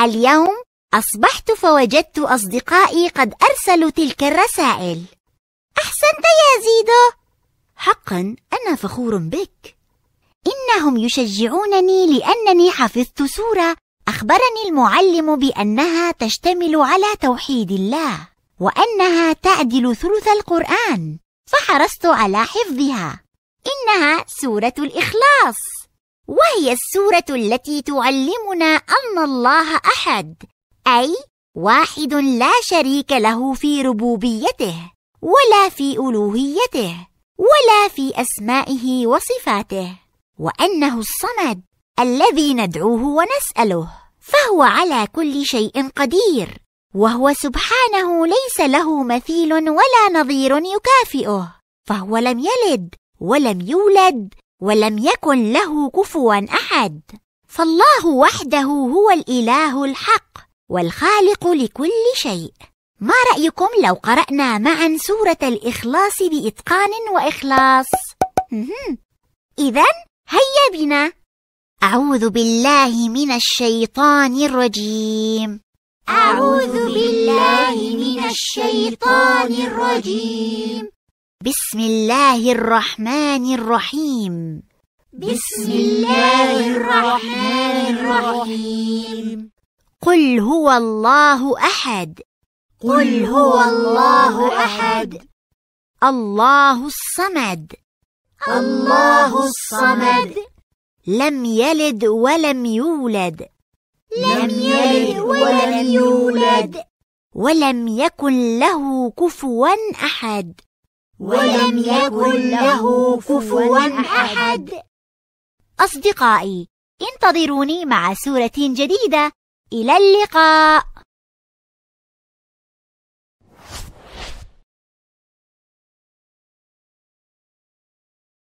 اليوم أصبحت فوجدت أصدقائي قد أرسلوا تلك الرسائل أحسنت يا زيدو حقا أنا فخور بك إنهم يشجعونني لأنني حفظت سورة أخبرني المعلم بأنها تشتمل على توحيد الله وأنها تعدل ثلث القرآن فحرصت على حفظها إنها سورة الإخلاص وهي السورة التي تعلمنا أن الله أحد أي واحد لا شريك له في ربوبيته ولا في ألوهيته ولا في أسمائه وصفاته وأنه الصمد الذي ندعوه ونسأله فهو على كل شيء قدير وهو سبحانه ليس له مثيل ولا نظير يكافئه فهو لم يلد ولم يولد ولم يكن له كفوا احد فالله وحده هو الاله الحق والخالق لكل شيء ما رايكم لو قرانا معا سوره الاخلاص باتقان واخلاص اذا هيا بنا اعوذ بالله من الشيطان الرجيم اعوذ بالله من الشيطان الرجيم بسم الله الرحمن الرحيم بسم الله الرحمن الرحيم قل هو الله أحد قل هو الله أحد الله الصمد الله الصمد لم يلد ولم يولد لم يلد ولم يولد ولم يكن له كفوا أحد ولم يكن له كفوا أحد أصدقائي انتظروني مع سورة جديدة إلى اللقاء